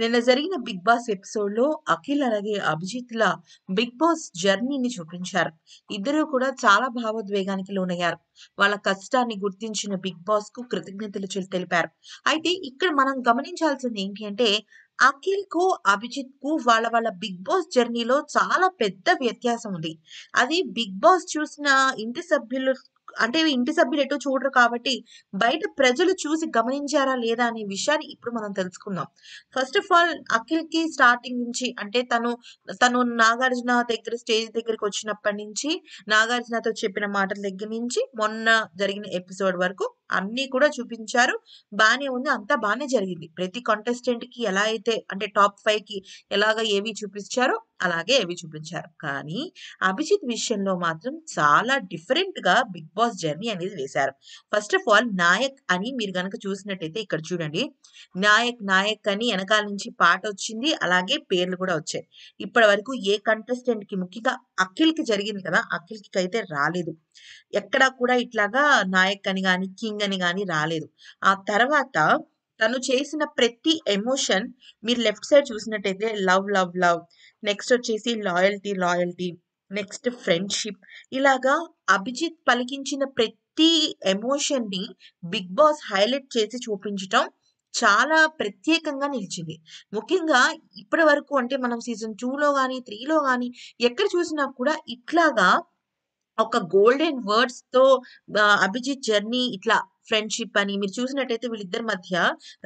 నిన్న జరిగిన big boss episode లో అఖిల్ అలాగే అభిజిత్ ల బిగ్ బాస్ జర్నీని చూపించారు ఇద్దరు కూడా చాలా భావోద్వేగానికి లోనయ్యారు వాళ్ళ కష్టాన్ని గుర్తించిన బిగ్ బాస్ కు కృతజ్ఞతలు తెలిపారు అయితే ఇక్కడ మనం గమనించాల్సింది ఏంటి అంటే అఖిల్ కు అభిజిత్ కు వాళ్ళ వాళ్ళ బిగ్ బాస్ జర్నీలో చాలా పెద్ద వ్యత్యాసం ఉంది అది బిగ్ బాస్ చూసిన ఇంటి సభ్యులు అంటే ఇంటి సభ్యులు ఎటు చూడరు కాబట్టి బయట ప్రజలు చూసి గమనించారా లేదా అనే విషయాన్ని ఇప్పుడు మనం తెలుసుకుందాం ఫస్ట్ ఆఫ్ ఆల్ అఖిల్ కి స్టార్టింగ్ నుంచి అంటే తను తను నాగార్జున దగ్గర స్టేజ్ దగ్గరికి వచ్చినప్పటి నుంచి నాగార్జునతో చెప్పిన మాటల దగ్గర నుంచి మొన్న జరిగిన ఎపిసోడ్ వరకు అన్ని కూడా చూపించారు బానే ఉంది అంతా బానే జరిగింది ప్రతి కంటెస్టెంట్ కి ఎలా అయితే అంటే టాప్ ఫైవ్ కి ఎలాగ ఏవి చూపించారో అలాగే అవి చూపించారు కానీ అభిజిత్ విషయంలో మాత్రం చాలా డిఫరెంట్ గా బిగ్ బాస్ జర్నీ అనేది వేశారు ఫస్ట్ ఆఫ్ ఆల్ నాయక్ అని మీరు కనుక చూసినట్టయితే ఇక్కడ చూడండి నాయక్ నాయక్ అని వెనకాల నుంచి పాట వచ్చింది అలాగే పేర్లు కూడా వచ్చాయి ఇప్పటి వరకు ఏ కి ముఖ్యంగా అఖిల్ కి జరిగింది కదా అఖిల్ కి అయితే రాలేదు ఎక్కడా కూడా ఇట్లాగా నాయక్ అని కానీ కింగ్ అని కానీ రాలేదు ఆ తర్వాత తను చేసిన ప్రతి ఎమోషన్ మీరు లెఫ్ట్ సైడ్ చూసినట్టయితే లవ్ లవ్ లవ్ నెక్స్ట్ వచ్చేసి లాయల్టీ లాయల్టీ నెక్స్ట్ ఫ్రెండ్షిప్ ఇలాగా అభిజిత్ పలికించిన ప్రతి ఎమోషన్ని బిగ్ బాస్ హైలైట్ చేసి చూపించటం చాలా ప్రత్యేకంగా నిలిచింది ముఖ్యంగా ఇప్పటి వరకు అంటే మనం సీజన్ టూలో కానీ త్రీలో కానీ ఎక్కడ చూసినా కూడా ఇట్లాగా ఒక గోల్డెన్ వర్డ్స్ తో అభిజిత్ జర్నీ ఇట్లా ఫ్రెండ్షిప్ అని మీరు చూసినట్టయితే వీళ్ళిద్దరి మధ్య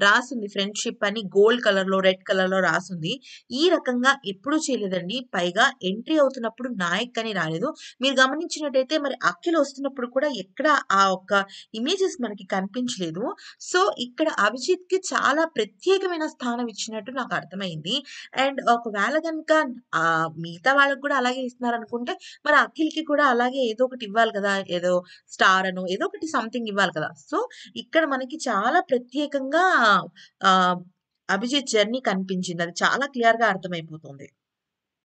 రాసుంది ఫ్రెండ్షిప్ అని గోల్డ్ కలర్ లో రెడ్ కలర్ లో రాసుంది ఈ రకంగా ఎప్పుడు చేయలేదండి పైగా ఎంట్రీ అవుతున్నప్పుడు నాయక్ అని రాలేదు మీరు గమనించినట్టయితే మరి అఖిల్ వస్తున్నప్పుడు కూడా ఎక్కడ ఆ ఒక్క ఇమేజెస్ మనకి కనిపించలేదు సో ఇక్కడ అభిజిత్ కి చాలా ప్రత్యేకమైన స్థానం ఇచ్చినట్టు నాకు అర్థమైంది అండ్ ఒకవేళ కనుక మిగతా వాళ్ళకి కూడా అలాగే ఇస్తున్నారు అనుకుంటే మరి అఖిల్ కి కూడా అలాగే ఏదో ఒకటి ఇవ్వాలి కదా ఏదో స్టార్ అను ఏదో ఒకటి సంథింగ్ ఇవ్వాలి కదా సో సో ఇక్కడ మనకి చాలా ప్రత్యేకంగా ఆ అభిజిత్ జర్నీ కనిపించింది అది చాలా క్లియర్ గా అర్థమైపోతుంది